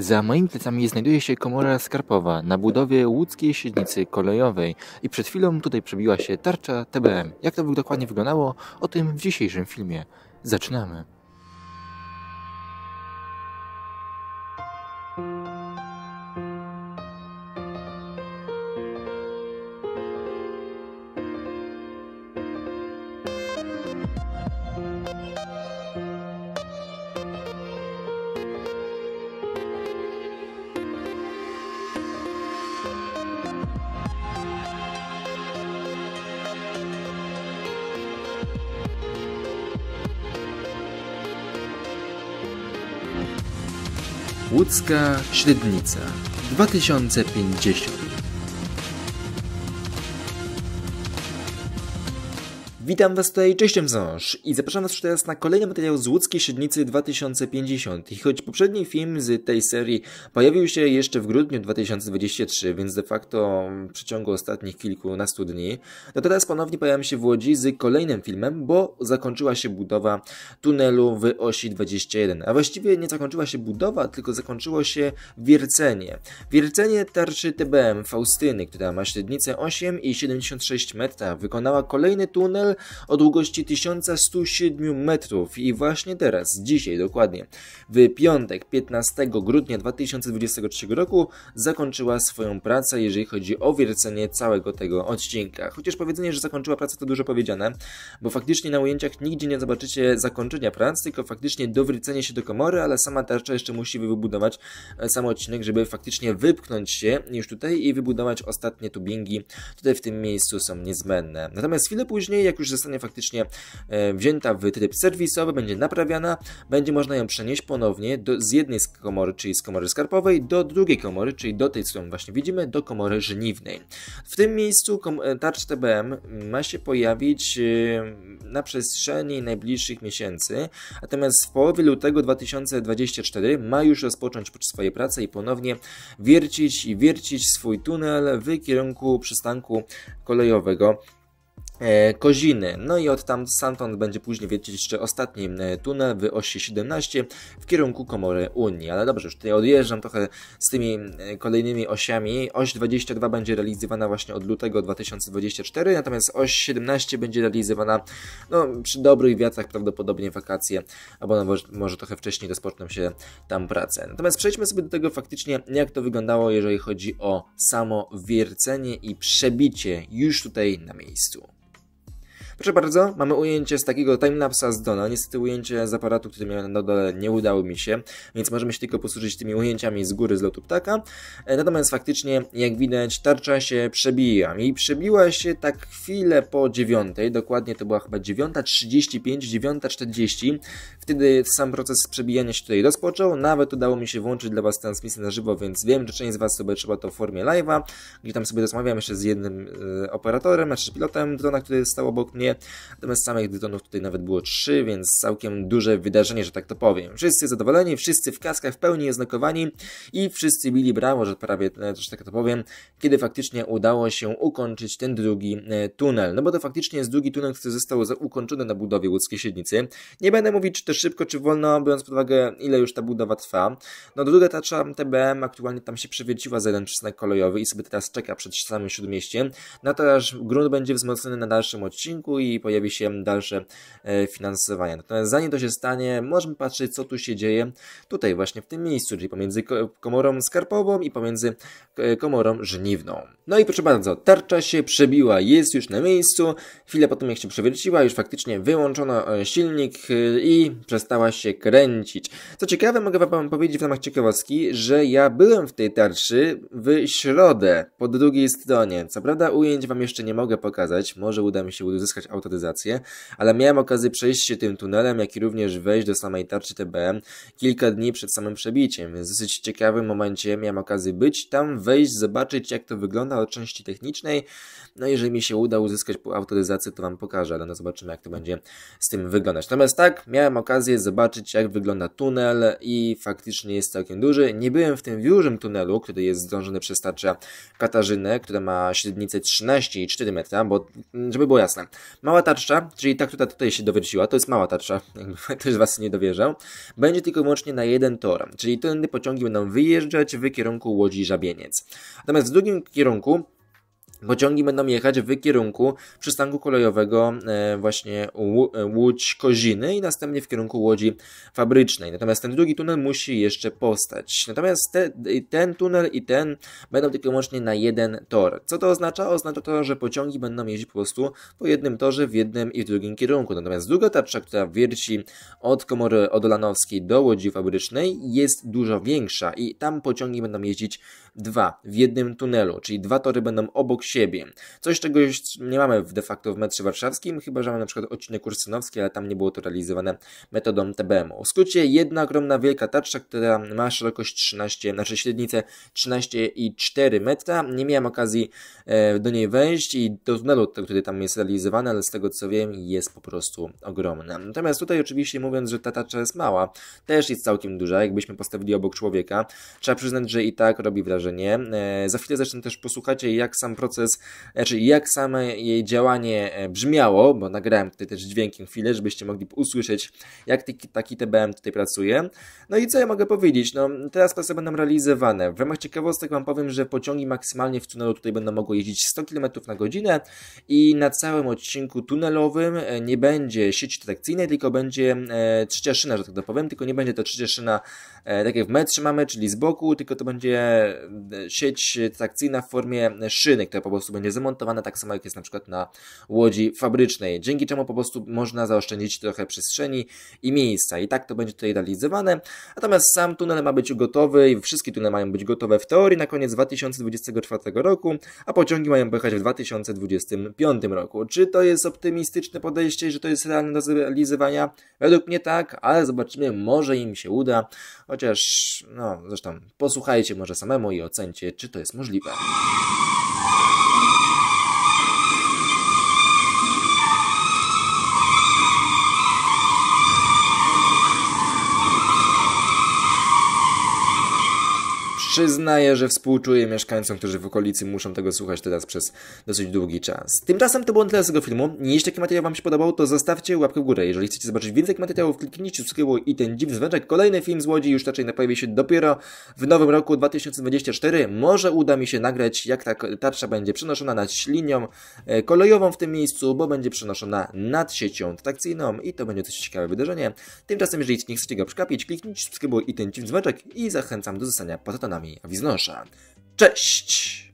Za moimi plecami znajduje się komora skarpowa na budowie łódzkiej średnicy kolejowej i przed chwilą tutaj przebiła się tarcza TBM. Jak to dokładnie wyglądało, o tym w dzisiejszym filmie. Zaczynamy. Łódzka Średnica 2050 Witam Was tutaj, cześć, wąż i zapraszam Was już teraz na kolejny materiał z Łódzkiej Średnicy 2050. I choć poprzedni film z tej serii pojawił się jeszcze w grudniu 2023, więc de facto w przeciągu ostatnich kilkunastu dni, to teraz ponownie pojawiam się w Łodzi z kolejnym filmem, bo zakończyła się budowa tunelu w osi 21. A właściwie nie zakończyła się budowa, tylko zakończyło się wiercenie. Wiercenie tarczy TBM Faustyny, która ma średnicę 8 i 76 metra, wykonała kolejny tunel, o długości 1107 metrów i właśnie teraz, dzisiaj dokładnie, w piątek 15 grudnia 2023 roku zakończyła swoją pracę, jeżeli chodzi o wiercenie całego tego odcinka. Chociaż powiedzenie, że zakończyła pracę to dużo powiedziane, bo faktycznie na ujęciach nigdzie nie zobaczycie zakończenia prac, tylko faktycznie dowrócenie się do komory, ale sama tarcza jeszcze musi wybudować e, sam odcinek, żeby faktycznie wypchnąć się już tutaj i wybudować ostatnie tubingi. Tutaj w tym miejscu są niezbędne. Natomiast chwilę później, jak już że zostanie faktycznie e, wzięta w tryb serwisowy, będzie naprawiana, będzie można ją przenieść ponownie do, z jednej z komory, czyli z komory skarpowej, do drugiej komory, czyli do tej, którą właśnie widzimy, do komory żniwnej. W tym miejscu e, tarcz TBM ma się pojawić e, na przestrzeni najbliższych miesięcy, natomiast w połowie lutego 2024 ma już rozpocząć swoje prace i ponownie wiercić i wiercić swój tunel w kierunku przystanku kolejowego E, Koziny. No i od tam stamtąd będzie później wiercić jeszcze ostatni e, tunel w osi 17 w kierunku komory Unii. Ale dobrze, już tutaj odjeżdżam trochę z tymi e, kolejnymi osiami. Oś 22 będzie realizowana właśnie od lutego 2024, natomiast oś 17 będzie realizowana no, przy dobrych wiatrach prawdopodobnie wakacje, albo no, może trochę wcześniej rozpoczną się tam prace. Natomiast przejdźmy sobie do tego faktycznie, jak to wyglądało, jeżeli chodzi o samo wiercenie i przebicie już tutaj na miejscu. Proszę bardzo, mamy ujęcie z takiego timelapsa z Dona. Niestety ujęcie z aparatu, który miałem na dole, nie udało mi się, więc możemy się tylko posłużyć tymi ujęciami z góry z lotu ptaka. E, natomiast faktycznie, jak widać, tarcza się przebija. I przebiła się tak chwilę po dziewiątej, dokładnie to była chyba 9.35, 9.40. Wtedy sam proces przebijania się tutaj rozpoczął. Nawet udało mi się włączyć dla Was transmisję na żywo, więc wiem, że część z Was trzeba to w formie live'a, gdzie tam sobie rozmawiam jeszcze z jednym y, operatorem, znaczy pilotem drona, który stał obok mnie kraje. Natomiast samych Dytonów tutaj nawet było trzy, więc całkiem duże wydarzenie, że tak to powiem. Wszyscy zadowoleni, wszyscy w kaskach w pełni oznakowani i wszyscy bili brawo, że prawie, e, że tak to powiem, kiedy faktycznie udało się ukończyć ten drugi e, tunel. No bo to faktycznie jest drugi tunel, który został ukończony na budowie łódzkiej siednicy. Nie będę mówić, czy to szybko, czy wolno, biorąc pod uwagę, ile już ta budowa trwa. No druga tarcza TBM aktualnie tam się przewierciła za jeden przystanek kolejowy i sobie teraz czeka przed samym śródmieściem. Na no to aż grunt będzie wzmocniony na dalszym odcinku i pojawi się dalsze e, finansowanie. Natomiast zanim to się stanie, możemy patrzeć, co tu się dzieje tutaj właśnie w tym miejscu, czyli pomiędzy komorą skarpową i pomiędzy e, komorą żniwną. No i proszę bardzo, tarcza się przebiła, jest już na miejscu. Chwilę potem jak się przewróciła, już faktycznie wyłączono e, silnik i przestała się kręcić. Co ciekawe, mogę Wam powiedzieć w ramach ciekawostki, że ja byłem w tej tarczy w środę po drugiej stronie. Co prawda ujęć Wam jeszcze nie mogę pokazać, może uda mi się uzyskać autoryzację, ale miałem okazję przejść się tym tunelem, jak i również wejść do samej tarczy TBM kilka dni przed samym przebiciem, więc w dosyć ciekawym momencie miałem okazję być tam, wejść, zobaczyć jak to wygląda od części technicznej, no jeżeli mi się uda uzyskać autoryzację, to Wam pokażę, ale no zobaczymy jak to będzie z tym wyglądać. Natomiast tak, miałem okazję zobaczyć jak wygląda tunel i faktycznie jest całkiem duży. Nie byłem w tym dużym tunelu, który jest zdążony przez tarczę Katarzynę, która ma średnicę 13,4 metra, bo żeby było jasne, Mała tarcza, czyli ta, która tutaj się dowierciła, to jest mała tarcza, ktoś Was nie dowierzał, będzie tylko i wyłącznie na jeden tor, czyli tędy pociągi będą wyjeżdżać w kierunku Łodzi Żabieniec. Natomiast w drugim kierunku Pociągi będą jechać w kierunku przystanku kolejowego e, właśnie e, Łódź-Koziny i następnie w kierunku Łodzi Fabrycznej. Natomiast ten drugi tunel musi jeszcze powstać. Natomiast te, ten tunel i ten będą tylko łącznie na jeden tor. Co to oznacza? Oznacza to, że pociągi będą jeździć po prostu po jednym torze w jednym i w drugim kierunku. Natomiast druga tarcza, która wierci od komory odolanowskiej do Łodzi Fabrycznej jest dużo większa i tam pociągi będą jeździć dwa w jednym tunelu, czyli dwa tory będą obok siebie. Coś, czego nie mamy de facto w metrze warszawskim, chyba że mamy na przykład odcinek kursynowski ale tam nie było to realizowane metodą TBM-u. W skrócie jedna ogromna wielka tarcza, która ma szerokość 13, znaczy średnicę 13,4 metra. Nie miałem okazji e, do niej wejść i do tunelu, który tam jest realizowany, ale z tego co wiem jest po prostu ogromna. Natomiast tutaj oczywiście mówiąc, że ta tarcza jest mała, też jest całkiem duża, jakbyśmy postawili obok człowieka. Trzeba przyznać, że i tak robi wrażenie. E, za chwilę zresztą też posłuchacie jak sam proces proces, znaczy jak same jej działanie e, brzmiało, bo nagrałem tutaj też dźwiękiem chwilę, żebyście mogli usłyszeć, jak taki, TBM tutaj pracuje. No i co ja mogę powiedzieć? No, teraz prace będą realizowane. W ramach ciekawostek Wam powiem, że pociągi maksymalnie w tunelu tutaj będą mogły jeździć 100 km na godzinę i na całym odcinku tunelowym e, nie będzie sieci trakcyjnej, tylko będzie e, trzecia szyna, że tak to powiem, tylko nie będzie to trzecia szyna tak jak w metrze mamy, czyli z boku, tylko to będzie sieć trakcyjna w formie szyny, która po prostu będzie zamontowane tak samo jak jest na przykład na łodzi fabrycznej, dzięki czemu po prostu można zaoszczędzić trochę przestrzeni i miejsca i tak to będzie tutaj realizowane. Natomiast sam tunel ma być gotowy i wszystkie tunele mają być gotowe w teorii na koniec 2024 roku, a pociągi mają pojechać w 2025 roku. Czy to jest optymistyczne podejście, że to jest realne do zrealizowania? Według mnie tak, ale zobaczymy, może im się uda, chociaż no zresztą posłuchajcie może samemu i ocencie, czy to jest możliwe. Przyznaję, że współczuję mieszkańcom, którzy w okolicy muszą tego słuchać teraz przez dosyć długi czas. Tymczasem to było tyle z tego filmu. Jeśli taki materiał Wam się podobał, to zostawcie łapkę w górę. Jeżeli chcecie zobaczyć więcej materiałów, kliknijcie subskrybuj i ten dziw dzwoneczek. Kolejny film z Łodzi już raczej pojawi się dopiero w nowym roku 2024. Może uda mi się nagrać, jak ta tarcza będzie przenoszona nad linią e, kolejową w tym miejscu, bo będzie przenoszona nad siecią trakcyjną i to będzie coś ciekawe wydarzenie. Tymczasem, jeżeli nie chcecie go przekapić, kliknijcie subskrybuj i ten dziw dzwoneczek i zachęcam do zostania patronem nami Awiznosza. Cześć!